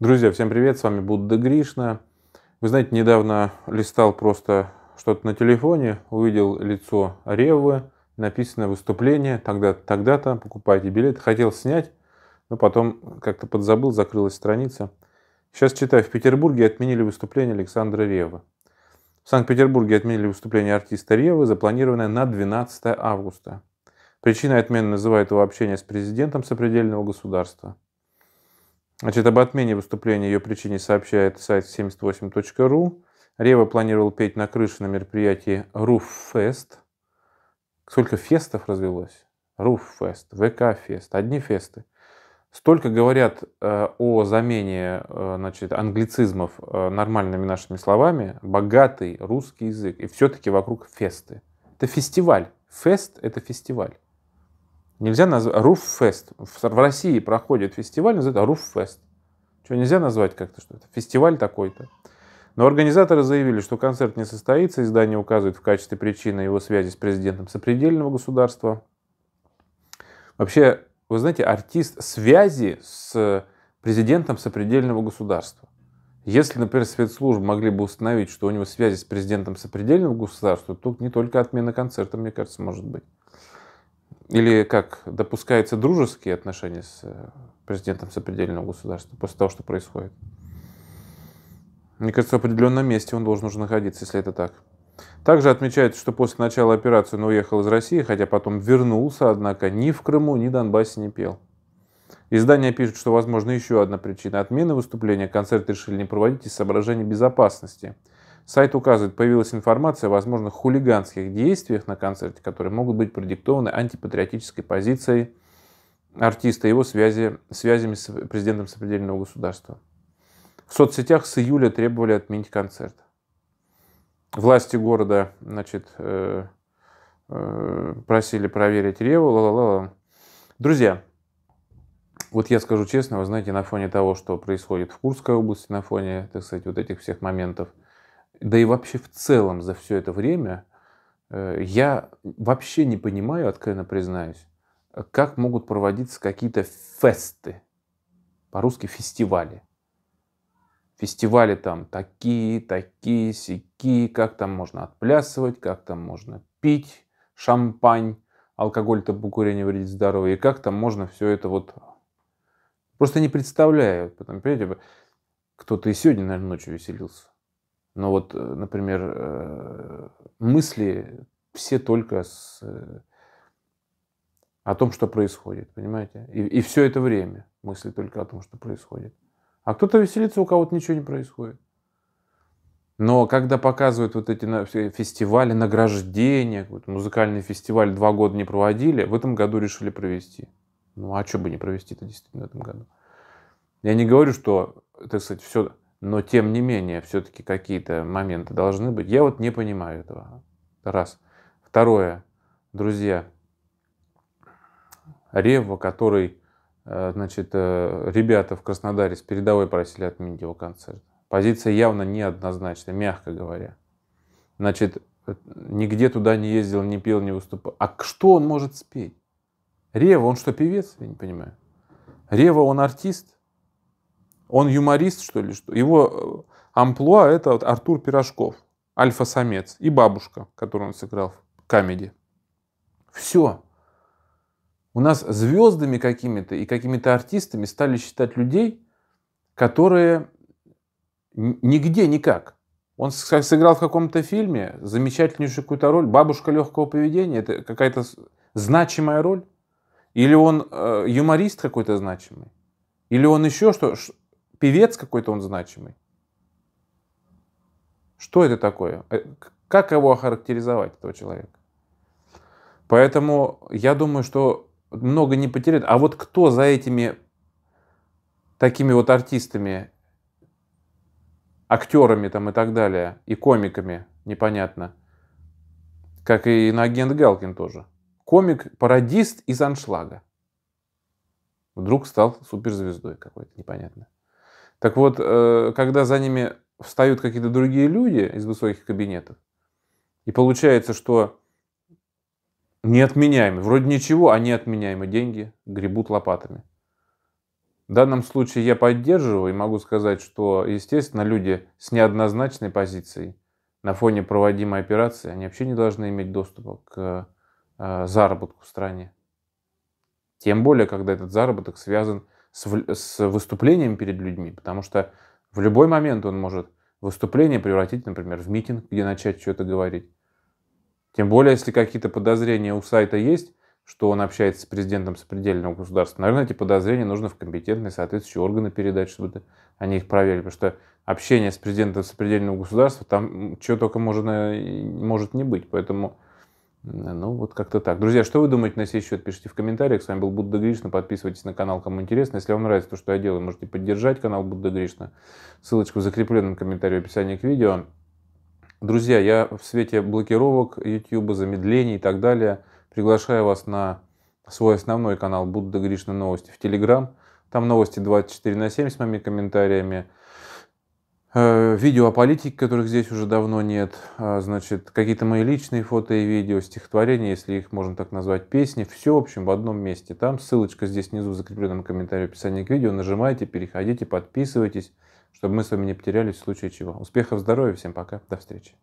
Друзья, всем привет, с вами Будда Гришна. Вы знаете, недавно листал просто что-то на телефоне, увидел лицо Ревы, написано выступление, тогда-то, тогда-то, покупайте билет. Хотел снять, но потом как-то подзабыл, закрылась страница. Сейчас читаю, в Петербурге отменили выступление Александра Ревы. В Санкт-Петербурге отменили выступление артиста Ревы, запланированное на 12 августа. Причина отмены называют его общение с президентом сопредельного государства – Значит, об отмене выступления ее причине сообщает сайт 78.ru. Рева планировал петь на крыше на мероприятии Руффест. Сколько фестов развелось? Руффест, ВК-фест, одни фесты. Столько говорят э, о замене э, значит, англицизмов э, нормальными нашими словами, богатый русский язык, и все-таки вокруг фесты. Это фестиваль. Фест – это фестиваль. Нельзя назвать Руффест. В России проходит фестиваль, называется Руффест. Что, нельзя назвать как-то, что это фестиваль такой-то? Но организаторы заявили, что концерт не состоится, издание указывает в качестве причины его связи с президентом сопредельного государства. Вообще, вы знаете, артист связи с президентом сопредельного государства. Если, например, спецслужбы могли бы установить, что у него связи с президентом сопредельного государства, то тут не только отмена концерта, мне кажется, может быть или как допускаются дружеские отношения с э, президентом сопредельного государства после того, что происходит? Мне кажется, в определенном месте он должен уже находиться, если это так. Также отмечается, что после начала операции он уехал из России, хотя потом вернулся, однако ни в Крыму, ни в Донбассе не пел. Издание пишет, что, возможно, еще одна причина отмены выступления. Концерт решили не проводить из соображений безопасности – Сайт указывает, появилась информация о возможных хулиганских действиях на концерте, которые могут быть продиктованы антипатриотической позицией артиста и его связи, связями с президентом сопредельного государства. В соцсетях с июля требовали отменить концерт. Власти города значит, э, э, просили проверить Реву. Ла -ла -ла. Друзья, вот я скажу честно, вы знаете, на фоне того, что происходит в Курской области, на фоне, так сказать, вот этих всех моментов – да и вообще в целом за все это время, э, я вообще не понимаю, откровенно признаюсь, э, как могут проводиться какие-то фесты, по-русски фестивали. Фестивали там такие, такие, сякие как там можно отплясывать, как там можно пить шампань, алкоголь, то не вредит здоровью, и как там можно все это вот... Просто не представляю. Потом, понимаете, кто-то и сегодня, наверное, ночью веселился. Но вот, э, например, э, мысли все только с, э, о том, что происходит, понимаете? И, и все это время мысли только о том, что происходит. А кто-то веселится, у кого-то ничего не происходит. Но когда показывают вот эти фестивали награждения, вот музыкальный фестиваль два года не проводили, в этом году решили провести. Ну а что бы не провести-то действительно в этом году? Я не говорю, что, так сказать, все но тем не менее все-таки какие-то моменты должны быть. Я вот не понимаю этого. Раз. Второе. Друзья, Рева, который, э, значит, э, ребята в Краснодаре с передовой просили отменить его концерт. Позиция явно неоднозначная, мягко говоря. Значит, нигде туда не ездил, не пел, не выступал. А что он может спеть? Рева, он что, певец? Я не понимаю. Рева, он артист? Он юморист, что ли? Что? Его э, амплуа – это вот Артур Пирожков, альфа-самец и бабушка, которую он сыграл в камеди. Все. У нас звездами какими-то и какими-то артистами стали считать людей, которые нигде никак. Он сыграл в каком-то фильме замечательнейшую какую-то роль. Бабушка легкого поведения – это какая-то значимая роль? Или он э, юморист какой-то значимый? Или он еще что? певец какой-то он значимый. Что это такое? Э, как его охарактеризовать, этого человека? Поэтому я думаю, что много не потеряет. А вот кто за этими такими вот артистами, актерами там и так далее, и комиками, непонятно, как и на агент Галкин тоже. Комик-пародист из аншлага. Вдруг стал суперзвездой какой-то, непонятно. Так вот, э, когда за ними встают какие-то другие люди из высоких кабинетов, и получается, что неотменяемы, вроде ничего, а неотменяемы деньги гребут лопатами. В данном случае я поддерживаю и могу сказать, что, естественно, люди с неоднозначной позицией на фоне проводимой операции, они вообще не должны иметь доступа к э, заработку в стране. Тем более, когда этот заработок связан с, с выступлением перед людьми, потому что в любой момент он может выступление превратить, например, в митинг, где начать что-то говорить. Тем более, если какие-то подозрения у сайта есть, что он общается с президентом сопредельного государства. Наверное, эти подозрения нужно в компетентные соответствующие органы передать, чтобы они их проверили. Потому что общение с президентом сопредельного государства, там чего только можно, может не быть. Поэтому Э, ну, вот как-то так. Друзья, что вы думаете на сей счет? Пишите в комментариях. С вами был Будда Гришна. Подписывайтесь на канал, кому интересно. Если вам нравится то, что я делаю, можете поддержать канал Будда Гришна. Ссылочку в закрепленном комментарии в описании к видео. Друзья, я в свете блокировок YouTube, замедлений и так далее приглашаю вас на свой основной канал Будда Гришна Новости в Телеграм. Там новости 24 на 7 с моими комментариями. Э, видео о политике, которых здесь уже давно нет. Э, значит, какие-то мои личные фото и видео, стихотворения, если их можно так назвать, песни. Все, в общем, в одном месте. Там ссылочка здесь внизу в закрепленном комментарии описании к видео. Нажимайте, переходите, подписывайтесь, чтобы мы с вами не потерялись в случае чего. Успехов, здоровья, всем пока, до встречи.